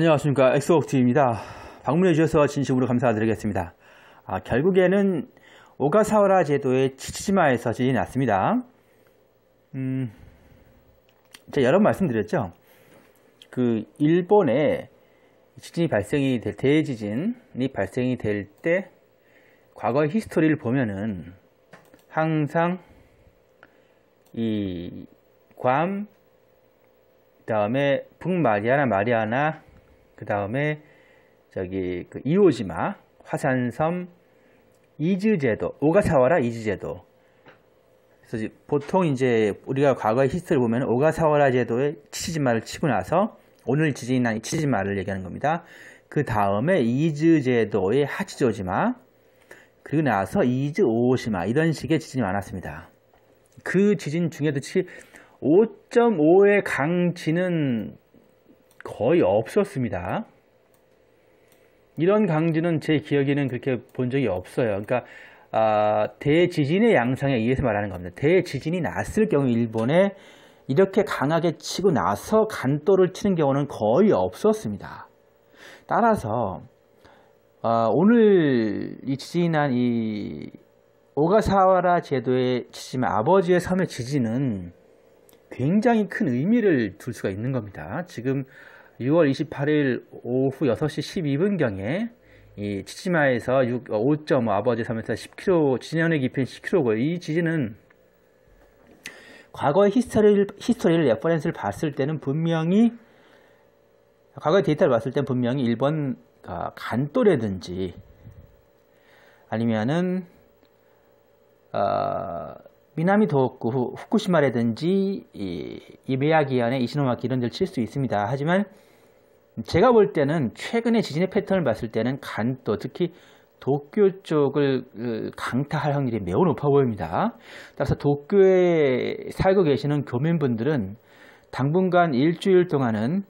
안녕하십니까 엑소옥티입니다. 방문해 주셔서 진심으로 감사드리겠습니다. 아, 결국에는 오가사와라 제도의 치치지마에서 지진이 났습니다. 음, 제가 여러 번 말씀드렸죠. 그 일본에 지진이 발생이 될 대지진이 발생이 될 때 과거의 히스토리를 보면은 항상 이 괌, 그 다음에 북마리아나 마리아나 그 다음에 저기 그 이오지마, 화산섬, 이즈제도, 오가사와라 이즈제도. 그래서 보통 이제 우리가 과거의 히스토리 보면 오가사와라 제도의 치지마를 치고 나서 오늘 지진이 난 치지마를 얘기하는 겁니다. 그 다음에 이즈 제도의 하치조지마 그리고 나서 이즈 오오시마 이런 식의 지진이 많았습니다. 그 지진 중에도 5.5의 강지는 거의 없었습니다. 이런 강진은 제 기억에는 그렇게 본 적이 없어요. 그러니까 아, 대지진의 양상에 의해서 말하는 겁니다. 대지진이 났을 경우 일본에 이렇게 강하게 치고 나서 간도를 치는 경우는 거의 없었습니다. 따라서 어, 오늘 이 지진이 난이 오가사와라 제도의 지진, 아버지의 섬의 지진은 굉장히 큰 의미를 둘 수가 있는 겁니다. 지금 6월 28일 오후 6시 12분경에 이 치치마에서 6, 5.5 어, 아버지 섬에서 10km, 지진의 깊이는 1 0 k m 고이 지진은 과거의 히스토리를, 히스토리를 레퍼런스를 봤을 때는 분명히 과거의 데이터를 봤을 때는 분명히 일본 어, 간도래든지 아니면은 어, 미나미 도호쿠 후쿠시마라든지 이메야기현의 이시노마키 이런 데를 칠수 있습니다. 하지만 제가 볼 때는 최근에 지진의 패턴을 봤을 때는 간도 특히 도쿄 쪽을 강타할 확률이 매우 높아 보입니다. 따라서 도쿄에 살고 계시는 교민분들은 당분간 일주일 동안은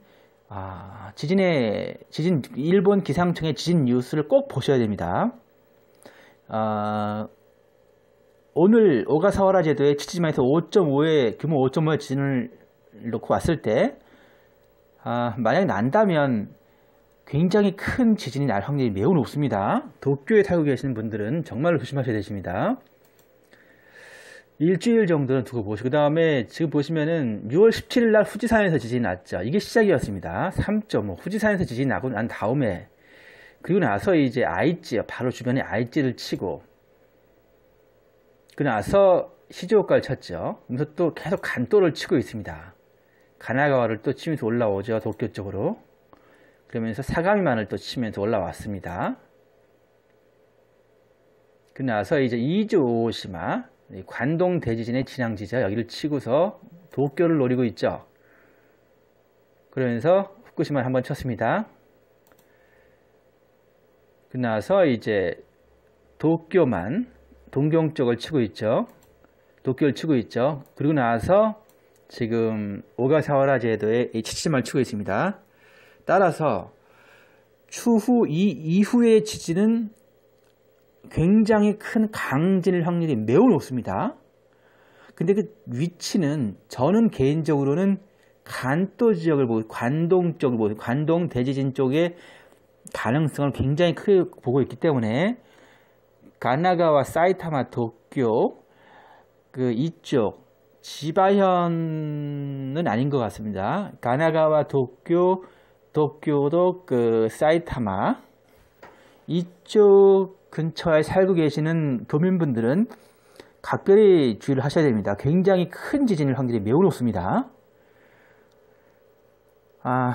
아, 지진의 지진 일본 기상청의 지진 뉴스를 꼭 보셔야 됩니다. 아, 오늘 오가사와라 제도의 치치지마에서 5.5의 규모 5.5의 지진을 놓고 왔을 때 아, 만약에 난다면 굉장히 큰 지진이 날 확률이 매우 높습니다. 도쿄에 살고 계시는 분들은 정말로 조심하셔야 되십니다. 일주일 정도는 두고 보시고 그 다음에 지금 보시면은 6월 17일 날 후지산에서 지진이 났죠. 이게 시작이었습니다. 3.5 후지산에서 지진이 나고 난 다음에 그리고 나서 이제 아이찌 바로 주변에 아이찌를 치고 그 나서 시조가를 쳤죠. 그래서 또 계속 간도를 치고 있습니다. 가나가와를 또 치면서 올라오죠. 도쿄 쪽으로. 그러면서 사가미만을 또 치면서 올라왔습니다. 그 나서 이제 이조오시마 관동 대지진의 진앙지죠. 여기를 치고서 도쿄를 노리고 있죠. 그러면서 후쿠시마를 한번 쳤습니다. 그 나서 이제 도쿄만 동경 쪽을 치고 있죠. 도쿄를 치고 있죠. 그리고 나서 지금 오가사와라 제도의 지침을 치고 있습니다. 따라서 추후 이 이후의 지진은 굉장히 큰 강진일 확률이 매우 높습니다. 근데 그 위치는 저는 개인적으로는 간도 지역을 보고 관동 쪽을 보고 관동 대지진 쪽에 가능성을 굉장히 크게 보고 있기 때문에 가나가와 사이타마 도쿄 그 이쪽 지바현은 아닌 것 같습니다. 가나가와 도쿄, 도쿄도 그 사이타마 이쪽 근처에 살고 계시는 도민분들은 각별히 주의를 하셔야 됩니다. 굉장히 큰 지진일 확률이 매우 높습니다. 아,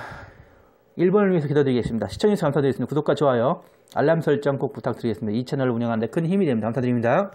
1번을 위해서 기도드리겠습니다. 시청해주셔서 감사드리겠습니다. 구독과 좋아요, 알람 설정 꼭 부탁드리겠습니다. 이 채널을 운영하는데 큰 힘이 됩니다. 감사드립니다.